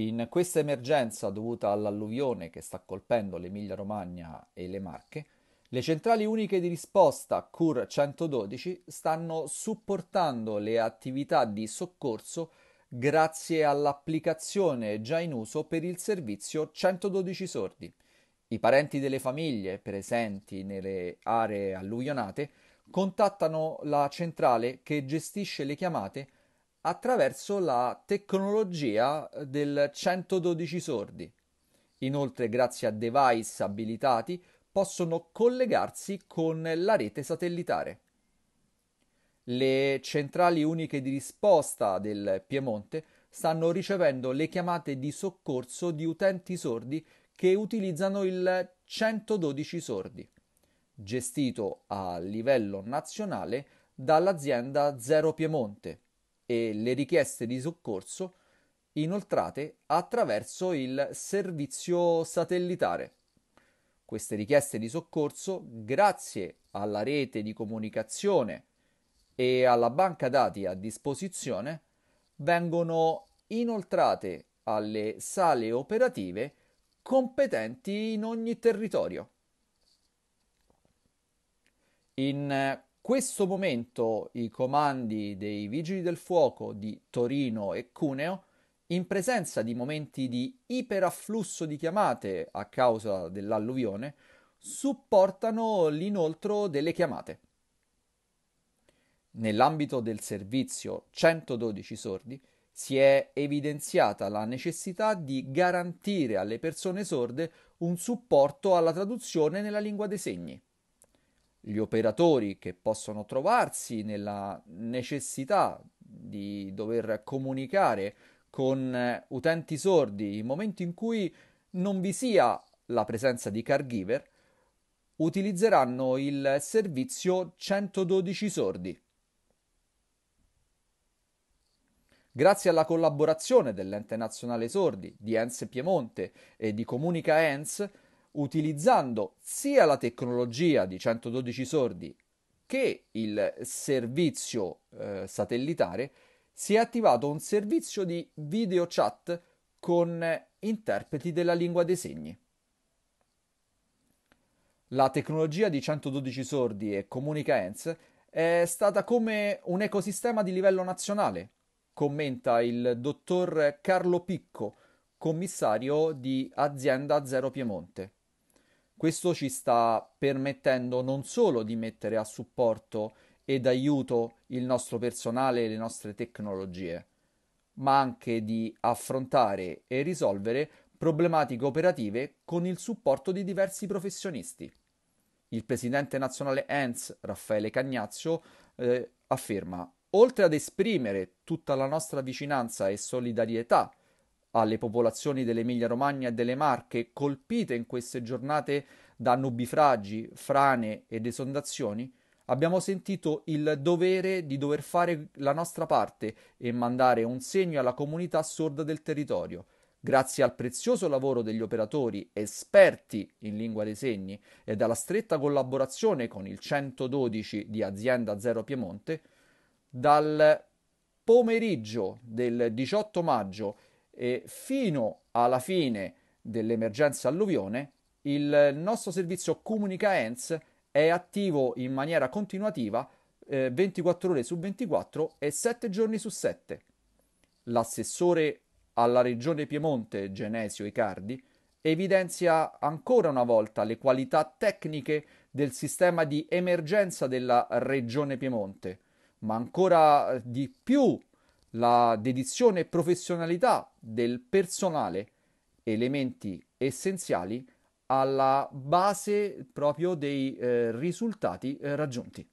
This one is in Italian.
In questa emergenza dovuta all'alluvione che sta colpendo l'Emilia Romagna e le Marche, le centrali uniche di risposta CUR 112 stanno supportando le attività di soccorso grazie all'applicazione già in uso per il servizio 112 sordi. I parenti delle famiglie presenti nelle aree alluvionate contattano la centrale che gestisce le chiamate attraverso la tecnologia eh, del 112 sordi. Inoltre, grazie a device abilitati, possono collegarsi con la rete satellitare. Le centrali uniche di risposta del Piemonte stanno ricevendo le chiamate di soccorso di utenti sordi che utilizzano il 112 sordi, gestito a livello nazionale dall'azienda Zero Piemonte e le richieste di soccorso inoltrate attraverso il servizio satellitare. Queste richieste di soccorso, grazie alla rete di comunicazione e alla banca dati a disposizione, vengono inoltrate alle sale operative competenti in ogni territorio. In questo momento i comandi dei vigili del fuoco di Torino e Cuneo, in presenza di momenti di iperafflusso di chiamate a causa dell'alluvione, supportano l'inoltro delle chiamate. Nell'ambito del servizio 112 sordi si è evidenziata la necessità di garantire alle persone sorde un supporto alla traduzione nella lingua dei segni gli operatori che possono trovarsi nella necessità di dover comunicare con eh, utenti sordi in momenti in cui non vi sia la presenza di caregiver, utilizzeranno il servizio 112 sordi. Grazie alla collaborazione dell'Ente Nazionale Sordi, di Ens Piemonte e di Comunica Ens, utilizzando sia la tecnologia di 112 sordi che il servizio eh, satellitare, si è attivato un servizio di video chat con interpreti della lingua dei segni. La tecnologia di 112 sordi e Comunica ENS è stata come un ecosistema di livello nazionale, commenta il dottor Carlo Picco, commissario di Azienda Zero Piemonte. Questo ci sta permettendo non solo di mettere a supporto ed aiuto il nostro personale e le nostre tecnologie, ma anche di affrontare e risolvere problematiche operative con il supporto di diversi professionisti. Il presidente nazionale ENS, Raffaele Cagnazzo, eh, afferma: Oltre ad esprimere tutta la nostra vicinanza e solidarietà alle popolazioni dell'Emilia-Romagna e delle Marche colpite in queste giornate da nubifragi, frane ed esondazioni, abbiamo sentito il dovere di dover fare la nostra parte e mandare un segno alla comunità sorda del territorio. Grazie al prezioso lavoro degli operatori esperti in lingua dei segni e dalla stretta collaborazione con il 112 di Azienda Zero Piemonte, dal pomeriggio del 18 maggio e fino alla fine dell'emergenza alluvione il nostro servizio Comunica ENS è attivo in maniera continuativa eh, 24 ore su 24 e 7 giorni su 7. L'assessore alla regione Piemonte Genesio Icardi evidenzia ancora una volta le qualità tecniche del sistema di emergenza della regione Piemonte, ma ancora di più la dedizione e professionalità del personale, elementi essenziali alla base proprio dei eh, risultati eh, raggiunti.